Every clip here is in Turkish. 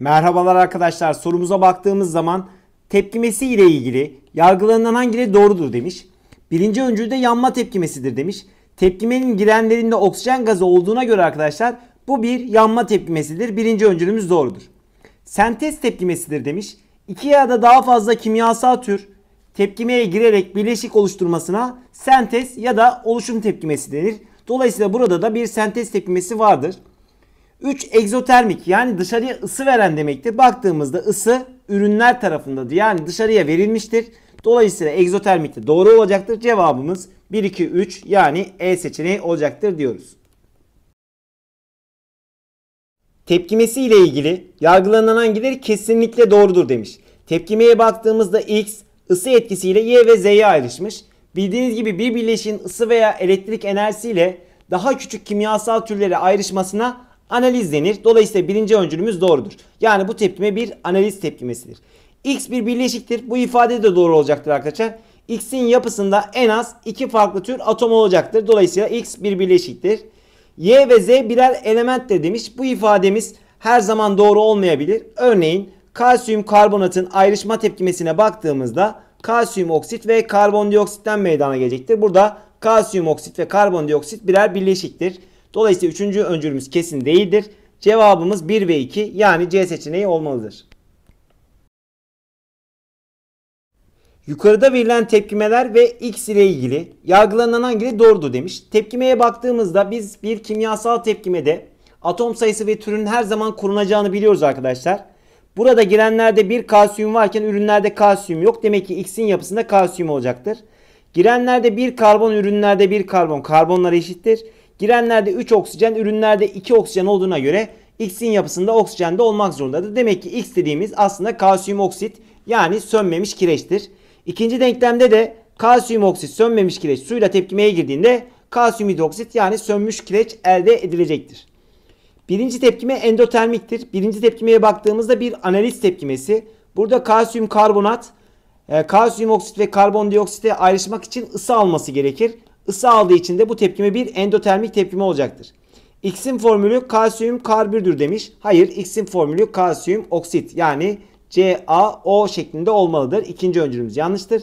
Merhabalar arkadaşlar sorumuza baktığımız zaman tepkimesi ile ilgili yargılarından hangileri doğrudur demiş. Birinci öncül de yanma tepkimesidir demiş. Tepkimenin girenlerinde oksijen gazı olduğuna göre arkadaşlar bu bir yanma tepkimesidir. Birinci öncülümüz doğrudur. Sentez tepkimesidir demiş. İki ya da daha fazla kimyasal tür tepkimeye girerek bileşik oluşturmasına sentez ya da oluşum tepkimesi denir. Dolayısıyla burada da bir sentez tepkimesi vardır. 3 egzotermik yani dışarıya ısı veren demektir. Baktığımızda ısı ürünler tarafında yani dışarıya verilmiştir. Dolayısıyla egzotermik de doğru olacaktır. Cevabımız 1, 2, 3 yani E seçeneği olacaktır diyoruz. Tepkimesi ile ilgili yargılanan hangileri kesinlikle doğrudur demiş. Tepkimeye baktığımızda X ısı etkisiyle Y ve Z'ye ayrışmış. Bildiğiniz gibi bir bileşiğin ısı veya elektrik enerjisiyle daha küçük kimyasal türlere ayrışmasına analiz denir. Dolayısıyla birinci öncülümüz doğrudur. Yani bu tepkime bir analiz tepkimesidir. X bir birleşiktir. Bu ifade de doğru olacaktır arkadaşlar. X'in yapısında en az iki farklı tür atom olacaktır. Dolayısıyla X bir birleşiktir. Y ve Z birer element de demiş. Bu ifademiz her zaman doğru olmayabilir. Örneğin kalsiyum karbonatın ayrışma tepkimesine baktığımızda kalsiyum oksit ve karbondioksitten meydana gelecektir. Burada kalsiyum oksit ve karbondioksit birer birleşiktir. Dolayısıyla üçüncü öncülümüz kesin değildir. Cevabımız 1 ve 2 yani C seçeneği olmalıdır. Yukarıda verilen tepkimeler ve X ile ilgili yargılanan hangileri doğrudur demiş. Tepkimeye baktığımızda biz bir kimyasal tepkimede atom sayısı ve türün her zaman korunacağını biliyoruz arkadaşlar. Burada girenlerde bir kalsiyum varken ürünlerde kalsiyum yok. Demek ki X'in yapısında kalsiyum olacaktır. Girenlerde bir karbon, ürünlerde bir karbon. Karbonlar eşittir. Girenlerde 3 oksijen, ürünlerde 2 oksijen olduğuna göre X'in yapısında oksijen de olmak zorundadır. Demek ki X dediğimiz aslında kalsiyum oksit yani sönmemiş kireçtir. İkinci denklemde de kalsiyum oksit sönmemiş kireç suyla tepkimeye girdiğinde kalsiyum hidroksit yani sönmüş kireç elde edilecektir. Birinci tepkime endotermiktir. Birinci tepkimeye baktığımızda bir analiz tepkimesi. Burada kalsiyum karbonat, e, kalsiyum oksit ve karbondioksite ayrışmak için ısı alması gerekir ısı aldığı için de bu tepkime bir endotermik tepkime olacaktır. X'in formülü kalsiyum karbürdür demiş. Hayır X'in formülü kalsiyum oksit yani CaO şeklinde olmalıdır. İkinci öncülümüz yanlıştır.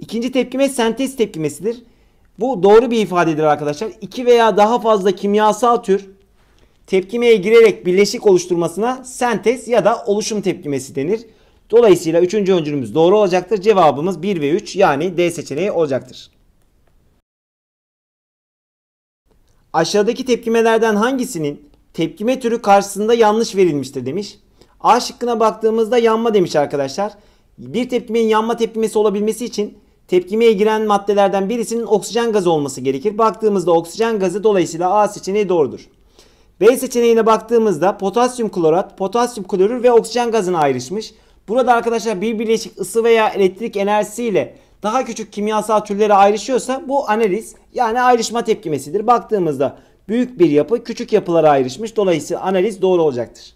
İkinci tepkime sentez tepkimesidir. Bu doğru bir ifadedir arkadaşlar. İki veya daha fazla kimyasal tür tepkimeye girerek birleşik oluşturmasına sentez ya da oluşum tepkimesi denir. Dolayısıyla üçüncü öncülümüz doğru olacaktır. Cevabımız 1 ve 3 yani D seçeneği olacaktır. Aşağıdaki tepkimelerden hangisinin tepkime türü karşısında yanlış verilmiştir demiş. A şıkkına baktığımızda yanma demiş arkadaşlar. Bir tepkimenin yanma tepkimesi olabilmesi için tepkimeye giren maddelerden birisinin oksijen gazı olması gerekir. Baktığımızda oksijen gazı dolayısıyla A seçeneği doğrudur. B seçeneğine baktığımızda potasyum klorat, potasyum klorür ve oksijen gazına ayrışmış. Burada arkadaşlar bir bileşik ısı veya elektrik enerjisiyle daha küçük kimyasal türleri ayrışıyorsa bu analiz yani ayrışma tepkimesidir. Baktığımızda büyük bir yapı küçük yapılara ayrışmış. Dolayısıyla analiz doğru olacaktır.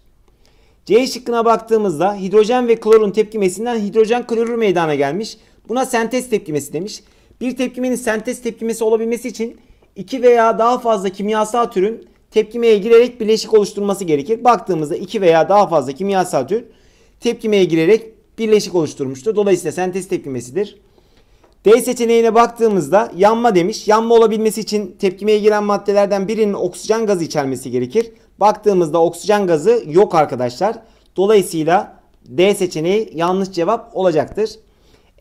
C şıkkına baktığımızda hidrojen ve klorun tepkimesinden hidrojen klorür meydana gelmiş. Buna sentez tepkimesi demiş. Bir tepkimenin sentez tepkimesi olabilmesi için iki veya daha fazla kimyasal türün tepkimeye girerek bileşik oluşturması gerekir. Baktığımızda iki veya daha fazla kimyasal tür tepkimeye girerek birleşik oluşturmuştur. Dolayısıyla sentez tepkimesidir. D seçeneğine baktığımızda yanma demiş. Yanma olabilmesi için tepkimeye giren maddelerden birinin oksijen gazı içermesi gerekir. Baktığımızda oksijen gazı yok arkadaşlar. Dolayısıyla D seçeneği yanlış cevap olacaktır.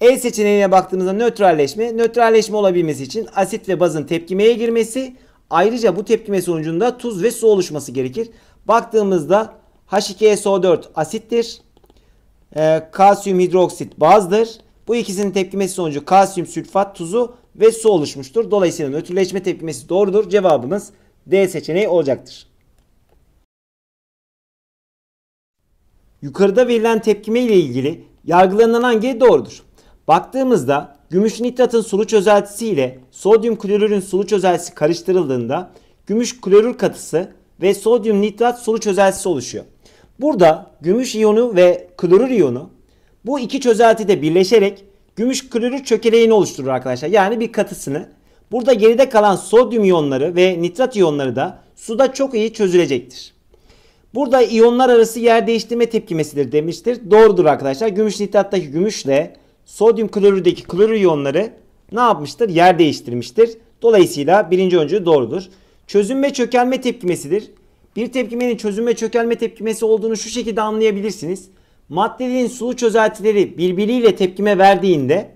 E seçeneğine baktığımızda nötralleşme. Nötralleşme olabilmesi için asit ve bazın tepkimeye girmesi. Ayrıca bu tepkime sonucunda tuz ve su oluşması gerekir. Baktığımızda H2SO4 asittir. E, kalsiyum hidroksit bazdır. Bu ikisinin tepkimesi sonucu kalsiyum sülfat tuzu ve su oluşmuştur. Dolayısıyla nötrleşme tepkimesi doğrudur. Cevabımız D seçeneği olacaktır. Yukarıda verilen tepkime ile ilgili yargılanan hangi doğrudur? Baktığımızda gümüş nitratın sulu çözeltisi ile sodyum klorürün sulu çözeltisi karıştırıldığında gümüş klorür katısı ve sodyum nitrat sulu çözeltisi oluşuyor. Burada gümüş iyonu ve klorür iyonu bu iki çözelti de birleşerek gümüş klorür çökeleğini oluşturur arkadaşlar. Yani bir katısını. Burada geride kalan sodyum iyonları ve nitrat iyonları da suda çok iyi çözülecektir. Burada iyonlar arası yer değiştirme tepkimesidir demiştir. Doğrudur arkadaşlar. Gümüş nitrattaki gümüşle sodyum klorürdeki klorür iyonları ne yapmıştır? Yer değiştirmiştir. Dolayısıyla birinci öncü doğrudur. Çözünme çökelme tepkimesidir. Bir tepkimenin çözünme çökelme tepkimesi olduğunu şu şekilde anlayabilirsiniz maddelerin sulu çözeltileri birbiriyle tepkime verdiğinde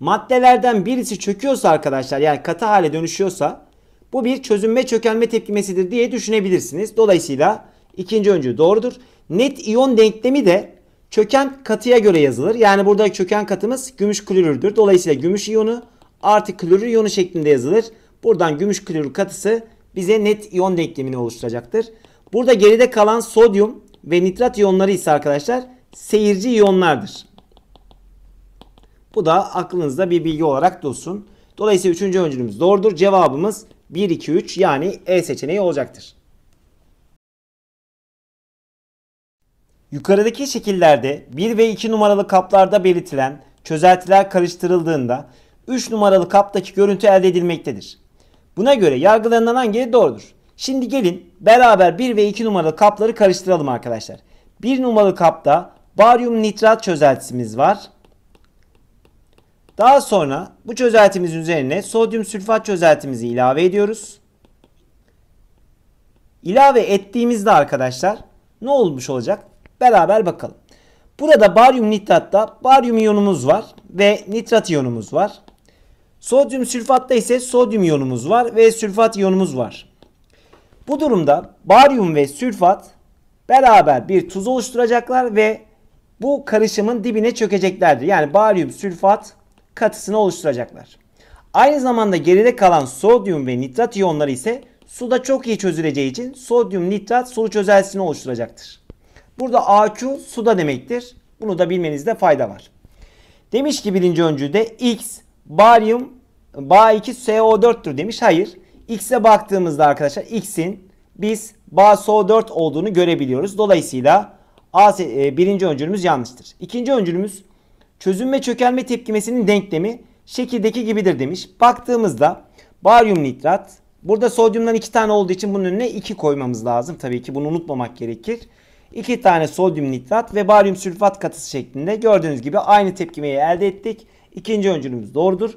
maddelerden birisi çöküyorsa arkadaşlar yani katı hale dönüşüyorsa bu bir çözünme çökelme tepkimesidir diye düşünebilirsiniz. Dolayısıyla ikinci öncü doğrudur. Net iyon denklemi de çöken katıya göre yazılır. Yani burada çöken katımız gümüş klorürdür. Dolayısıyla gümüş iyonu artı klorür iyonu şeklinde yazılır. Buradan gümüş klorür katısı bize net iyon denklemini oluşturacaktır. Burada geride kalan sodyum ve nitrat iyonları ise arkadaşlar seyirci iyonlardır. Bu da aklınızda bir bilgi olarak dursun. Dolayısıyla üçüncü öncülümüz doğrudur. Cevabımız 1, 2, 3 yani E seçeneği olacaktır. Yukarıdaki şekillerde 1 ve 2 numaralı kaplarda belirtilen çözeltiler karıştırıldığında 3 numaralı kaptaki görüntü elde edilmektedir. Buna göre yargılanan hangi doğrudur? Şimdi gelin beraber 1 ve 2 numaralı kapları karıştıralım arkadaşlar. 1 numaralı kapta baryum nitrat çözeltimiz var. Daha sonra bu çözeltimizin üzerine sodyum sülfat çözeltimizi ilave ediyoruz. İlave ettiğimizde arkadaşlar ne olmuş olacak? Beraber bakalım. Burada baryum nitratta baryum iyonumuz var ve nitrat iyonumuz var. Sodyum sülfatta ise sodyum iyonumuz var ve sülfat iyonumuz var. Bu durumda baryum ve sülfat beraber bir tuz oluşturacaklar ve bu karışımın dibine çökeceklerdir. Yani baryum sülfat katısını oluşturacaklar. Aynı zamanda geride kalan sodyum ve nitrat iyonları ise suda çok iyi çözüleceği için sodyum nitrat sulu çözeltisini oluşturacaktır. Burada AQ suda demektir. Bunu da bilmenizde fayda var. Demiş ki birinci öncülde X baryum Ba2SO4'tür demiş. Hayır x'e baktığımızda arkadaşlar x'in biz baso 4 olduğunu görebiliyoruz. Dolayısıyla A, e, birinci öncülümüz yanlıştır. İkinci öncülümüz çözünme çökelme tepkimesinin denklemi şekildeki gibidir demiş. Baktığımızda baryum nitrat burada sodyumdan 2 tane olduğu için bunun önüne 2 koymamız lazım. Tabii ki bunu unutmamak gerekir. 2 tane sodyum nitrat ve baryum sülfat katısı şeklinde gördüğünüz gibi aynı tepkimeyi elde ettik. İkinci öncülümüz doğrudur.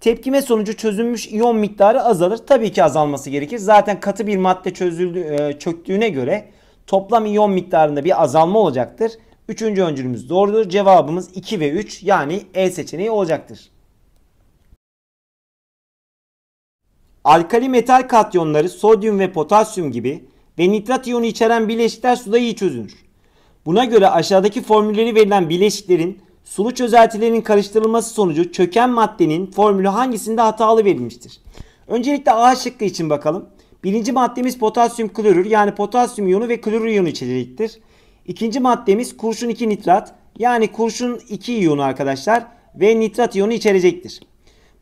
Tepkime sonucu çözülmüş iyon miktarı azalır. Tabii ki azalması gerekir. Zaten katı bir madde çözüldü, e, çöktüğüne göre toplam iyon miktarında bir azalma olacaktır. Üçüncü öncülümüz doğrudur. Cevabımız 2 ve 3 yani E seçeneği olacaktır. Alkali metal katyonları sodyum ve potasyum gibi ve nitrat iyonu içeren bileşikler suda iyi çözünür. Buna göre aşağıdaki formülleri verilen bileşiklerin Sulu çözeltilerinin karıştırılması sonucu çöken maddenin formülü hangisinde hatalı verilmiştir? Öncelikle A şıkkı için bakalım. Birinci maddemiz potasyum klorür yani potasyum iyonu ve klorür iyonu içeriktir. İkinci maddemiz kurşun 2 nitrat yani kurşun 2 iyonu arkadaşlar ve nitrat iyonu içerecektir.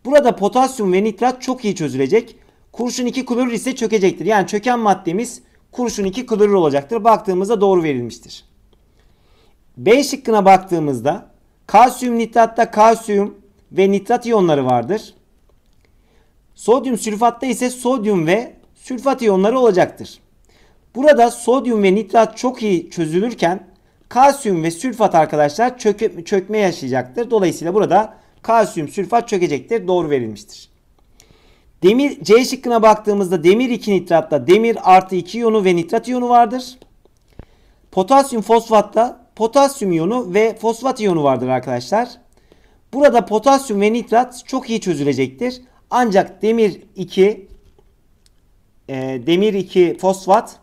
Burada potasyum ve nitrat çok iyi çözülecek. Kurşun 2 klorür ise çökecektir. Yani çöken maddemiz kurşun 2 klorür olacaktır. Baktığımızda doğru verilmiştir. B şıkkına baktığımızda Kalsiyum nitratta kalsiyum ve nitrat iyonları vardır. Sodyum sülfatta ise sodyum ve sülfat iyonları olacaktır. Burada sodyum ve nitrat çok iyi çözülürken kalsiyum ve sülfat arkadaşlar çöke, çökme yaşayacaktır. Dolayısıyla burada kalsiyum sülfat çökecektir. Doğru verilmiştir. Demir C şıkkına baktığımızda demir 2 nitratta demir artı 2 iyonu ve nitrat iyonu vardır. Potasyum fosfatta potasyum iyonu ve fosfat iyonu vardır arkadaşlar. Burada potasyum ve nitrat çok iyi çözülecektir. Ancak demir 2 e, demir 2 fosfat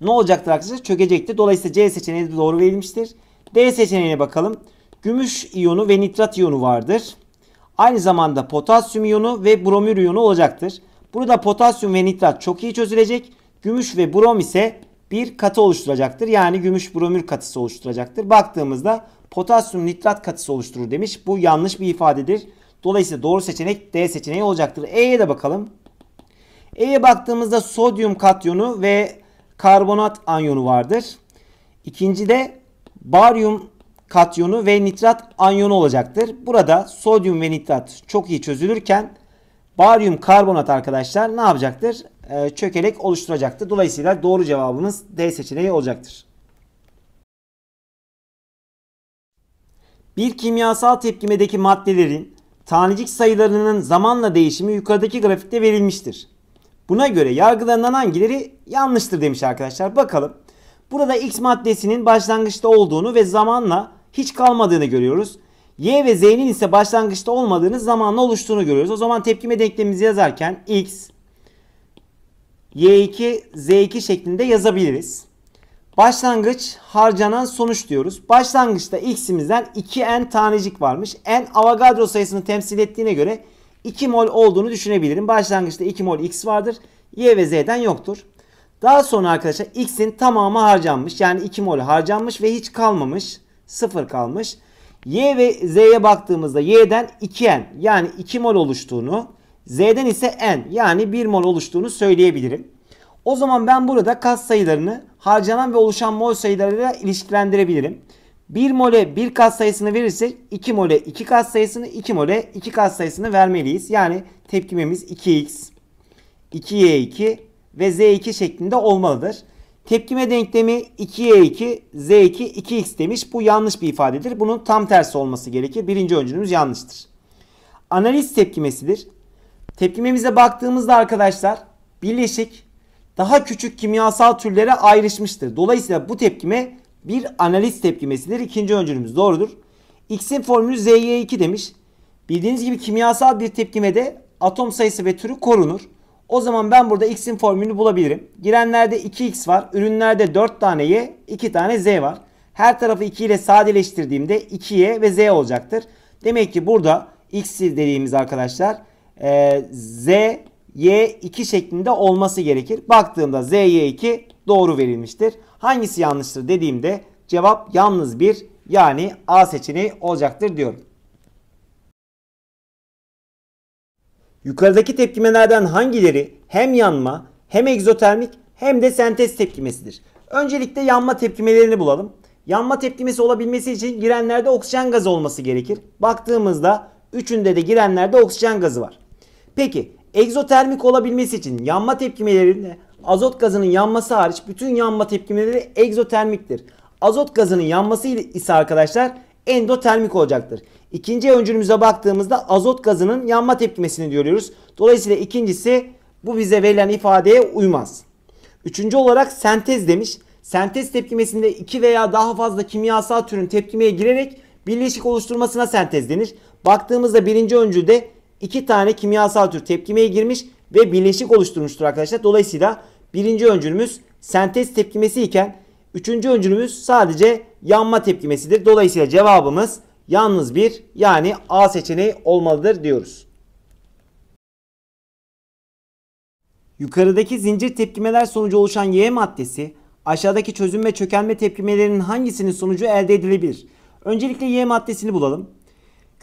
ne olacaktır arkadaşlar? Çökecektir. Dolayısıyla C seçeneği de doğru verilmiştir. D seçeneğine bakalım. Gümüş iyonu ve nitrat iyonu vardır. Aynı zamanda potasyum iyonu ve bromür iyonu olacaktır. Burada potasyum ve nitrat çok iyi çözülecek. Gümüş ve brom ise bir katı oluşturacaktır. Yani gümüş bromür katısı oluşturacaktır. Baktığımızda potasyum nitrat katısı oluşturur demiş. Bu yanlış bir ifadedir. Dolayısıyla doğru seçenek D seçeneği olacaktır. E'ye de bakalım. E'ye baktığımızda sodyum katyonu ve karbonat anyonu vardır. İkinci de baryum katyonu ve nitrat anyonu olacaktır. Burada sodyum ve nitrat çok iyi çözülürken baryum karbonat arkadaşlar ne yapacaktır? e, çökelek oluşturacaktır. Dolayısıyla doğru cevabımız D seçeneği olacaktır. Bir kimyasal tepkimedeki maddelerin tanecik sayılarının zamanla değişimi yukarıdaki grafikte verilmiştir. Buna göre yargılarından hangileri yanlıştır demiş arkadaşlar. Bakalım. Burada X maddesinin başlangıçta olduğunu ve zamanla hiç kalmadığını görüyoruz. Y ve Z'nin ise başlangıçta olmadığını zamanla oluştuğunu görüyoruz. O zaman tepkime denklemimizi yazarken X Y2, Z2 şeklinde yazabiliriz. Başlangıç harcanan sonuç diyoruz. Başlangıçta x'imizden 2n tanecik varmış. n Avogadro sayısını temsil ettiğine göre 2 mol olduğunu düşünebilirim. Başlangıçta 2 mol x vardır. Y ve z'den yoktur. Daha sonra arkadaşlar x'in tamamı harcanmış. Yani 2 mol harcanmış ve hiç kalmamış. 0 kalmış. Y ve z'ye baktığımızda y'den 2n yani 2 mol oluştuğunu Z'den ise N yani 1 mol oluştuğunu söyleyebilirim. O zaman ben burada kas sayılarını harcanan ve oluşan mol sayılarıyla ilişkilendirebilirim. 1 mole 1 kas sayısını verirsek 2 mole 2 kas sayısını 2 mole 2 kas sayısını vermeliyiz. Yani tepkimemiz 2x, 2y2 ve z2 şeklinde olmalıdır. Tepkime denklemi 2y2, z2, 2x demiş. Bu yanlış bir ifadedir. Bunun tam tersi olması gerekir. Birinci öncülümüz yanlıştır. Analiz tepkimesidir. Tepkimemize baktığımızda arkadaşlar birleşik daha küçük kimyasal türlere ayrışmıştır. Dolayısıyla bu tepkime bir analiz tepkimesidir. İkinci öncülümüz doğrudur. X'in formülü ZY2 demiş. Bildiğiniz gibi kimyasal bir tepkimede atom sayısı ve türü korunur. O zaman ben burada x'in formülünü bulabilirim. Girenlerde 2x var. Ürünlerde 4 tane y, 2 tane z var. Her tarafı 2 ile sadeleştirdiğimde 2y ve z olacaktır. Demek ki burada x dediğimiz arkadaşlar e, Z, Y2 şeklinde olması gerekir. Baktığımda Z, Y2 doğru verilmiştir. Hangisi yanlıştır dediğimde cevap yalnız bir yani A seçeneği olacaktır diyorum. Yukarıdaki tepkimelerden hangileri hem yanma hem egzotermik hem de sentez tepkimesidir. Öncelikle yanma tepkimelerini bulalım. Yanma tepkimesi olabilmesi için girenlerde oksijen gazı olması gerekir. Baktığımızda üçünde de girenlerde oksijen gazı var. Peki egzotermik olabilmesi için yanma tepkimelerinde azot gazının yanması hariç bütün yanma tepkimeleri egzotermiktir. Azot gazının yanması ise arkadaşlar endotermik olacaktır. İkinci öncülümüze baktığımızda azot gazının yanma tepkimesini diyoruz. Dolayısıyla ikincisi bu bize verilen ifadeye uymaz. Üçüncü olarak sentez demiş. Sentez tepkimesinde iki veya daha fazla kimyasal türün tepkimeye girerek birleşik oluşturmasına sentez denir. Baktığımızda birinci öncülde iki tane kimyasal tür tepkimeye girmiş ve birleşik oluşturmuştur arkadaşlar. Dolayısıyla birinci öncülümüz sentez tepkimesi iken üçüncü öncülümüz sadece yanma tepkimesidir. Dolayısıyla cevabımız yalnız bir yani A seçeneği olmalıdır diyoruz. Yukarıdaki zincir tepkimeler sonucu oluşan Y maddesi aşağıdaki çözünme çökelme tepkimelerinin hangisinin sonucu elde edilebilir? Öncelikle Y maddesini bulalım.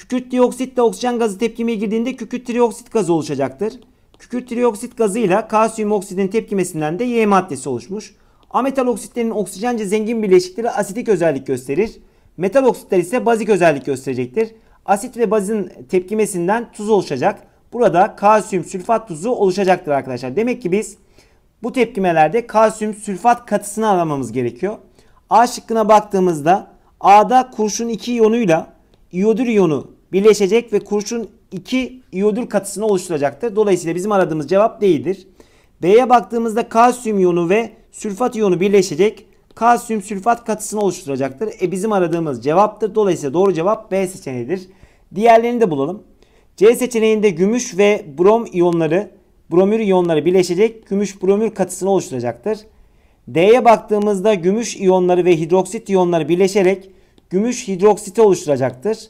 Kükürt dioksitle oksijen gazı tepkimeye girdiğinde kükürt trioksit gazı oluşacaktır. Kükürt trioksit gazıyla kalsiyum oksidin tepkimesinden de Y maddesi oluşmuş. Ametal oksitlerin oksijence zengin bileşikleri asitik özellik gösterir. Metal oksitler ise bazik özellik gösterecektir. Asit ve bazın tepkimesinden tuz oluşacak. Burada kalsiyum sülfat tuzu oluşacaktır arkadaşlar. Demek ki biz bu tepkimelerde kalsiyum sülfat katısını aramamız gerekiyor. A şıkkına baktığımızda A'da kurşun 2 iyonuyla iyodür iyonu birleşecek ve kurşun 2 iyodür katısını oluşturacaktır. Dolayısıyla bizim aradığımız cevap değildir. B'ye baktığımızda kalsiyum iyonu ve sülfat iyonu birleşecek. Kalsiyum sülfat katısını oluşturacaktır. E bizim aradığımız cevaptır. Dolayısıyla doğru cevap B seçeneğidir. Diğerlerini de bulalım. C seçeneğinde gümüş ve brom iyonları, bromür iyonları birleşecek. Gümüş bromür katısını oluşturacaktır. D'ye baktığımızda gümüş iyonları ve hidroksit iyonları birleşerek gümüş hidroksiti oluşturacaktır.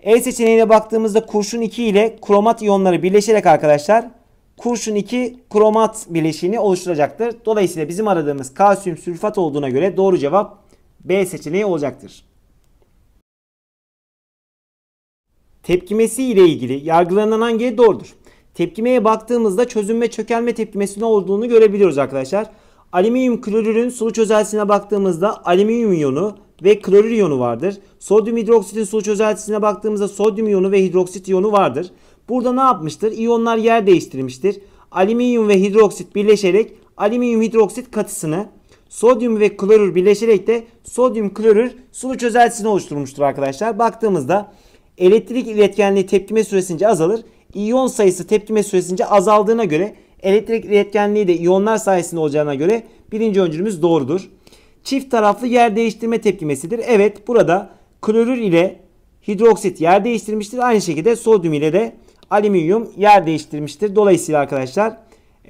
E seçeneğine baktığımızda kurşun 2 ile kromat iyonları birleşerek arkadaşlar kurşun 2 kromat bileşiğini oluşturacaktır. Dolayısıyla bizim aradığımız kalsiyum sülfat olduğuna göre doğru cevap B seçeneği olacaktır. Tepkimesi ile ilgili yargılanan hangi doğrudur? Tepkimeye baktığımızda çözünme çökelme tepkimesinin olduğunu görebiliyoruz arkadaşlar. Alüminyum klorürün sulu çözelsine baktığımızda alüminyum iyonu ve klorür iyonu vardır. Sodyum hidroksitin su çözeltisine baktığımızda sodyum iyonu ve hidroksit iyonu vardır. Burada ne yapmıştır? İyonlar yer değiştirmiştir. Alüminyum ve hidroksit birleşerek alüminyum hidroksit katısını, sodyum ve klorür birleşerek de sodyum klorür sulu çözeltisini oluşturmuştur arkadaşlar. Baktığımızda elektrik iletkenliği tepkime süresince azalır. İyon sayısı tepkime süresince azaldığına göre elektrik iletkenliği de iyonlar sayesinde olacağına göre birinci öncülümüz doğrudur çift taraflı yer değiştirme tepkimesidir. Evet burada klorür ile hidroksit yer değiştirmiştir. Aynı şekilde sodyum ile de alüminyum yer değiştirmiştir. Dolayısıyla arkadaşlar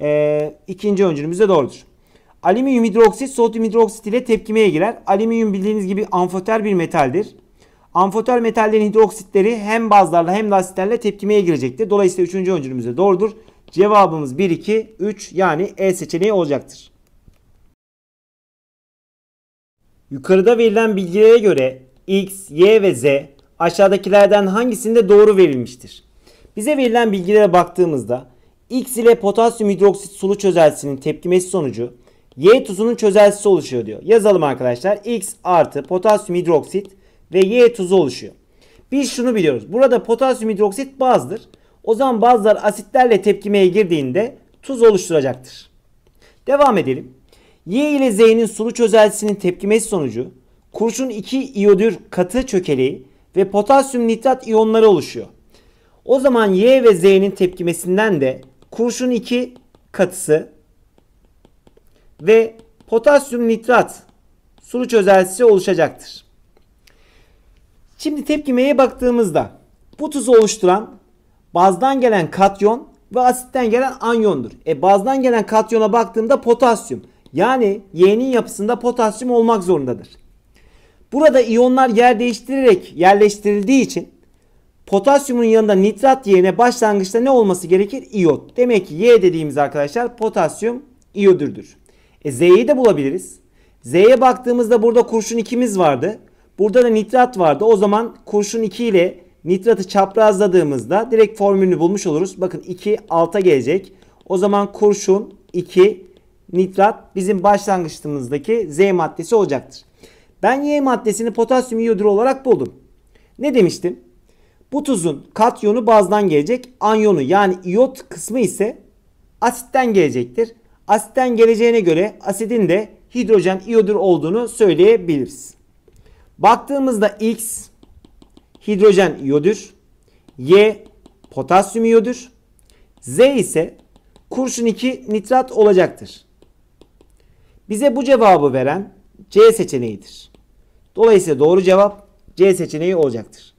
e, ikinci öncülümüz de doğrudur. Alüminyum hidroksit sodyum hidroksit ile tepkimeye girer. Alüminyum bildiğiniz gibi amfoter bir metaldir. Amfoter metallerin hidroksitleri hem bazlarla hem de asitlerle tepkimeye girecektir. Dolayısıyla üçüncü öncülümüz de doğrudur. Cevabımız 1, 2, 3 yani E seçeneği olacaktır. Yukarıda verilen bilgilere göre X, Y ve Z aşağıdakilerden hangisinde doğru verilmiştir? Bize verilen bilgilere baktığımızda X ile potasyum hidroksit sulu çözeltisinin tepkimesi sonucu Y tuzunun çözeltisi oluşuyor diyor. Yazalım arkadaşlar. X artı potasyum hidroksit ve Y tuzu oluşuyor. Biz şunu biliyoruz. Burada potasyum hidroksit bazdır. O zaman bazlar asitlerle tepkimeye girdiğinde tuz oluşturacaktır. Devam edelim. Y ile Z'nin sulu çözeltisinin tepkimesi sonucu kurşun 2 iyodür katı çökeleği ve potasyum nitrat iyonları oluşuyor. O zaman Y ve Z'nin tepkimesinden de kurşun 2 katısı ve potasyum nitrat sulu çözeltisi oluşacaktır. Şimdi tepkimeye baktığımızda bu tuzu oluşturan bazdan gelen katyon ve asitten gelen anyondur. E bazdan gelen katyona baktığımda potasyum. Yani Y'nin yapısında potasyum olmak zorundadır. Burada iyonlar yer değiştirerek yerleştirildiği için potasyumun yanında nitrat yerine başlangıçta ne olması gerekir? İyot. Demek ki Y dediğimiz arkadaşlar potasyum iyodürdür. E, Z'yi de bulabiliriz. Z'ye baktığımızda burada kurşun 2'miz vardı. Burada da nitrat vardı. O zaman kurşun 2 ile nitratı çaprazladığımızda direkt formülünü bulmuş oluruz. Bakın 2 alta gelecek. O zaman kurşun 2 nitrat bizim başlangıçımızdaki Z maddesi olacaktır. Ben Y maddesini potasyum iyodür olarak buldum. Ne demiştim? Bu tuzun katyonu bazdan gelecek. Anyonu yani iyot kısmı ise asitten gelecektir. Asitten geleceğine göre asidin de hidrojen iyodür olduğunu söyleyebiliriz. Baktığımızda X hidrojen iyodür. Y potasyum iyodür. Z ise kurşun 2 nitrat olacaktır. Bize bu cevabı veren C seçeneğidir. Dolayısıyla doğru cevap C seçeneği olacaktır.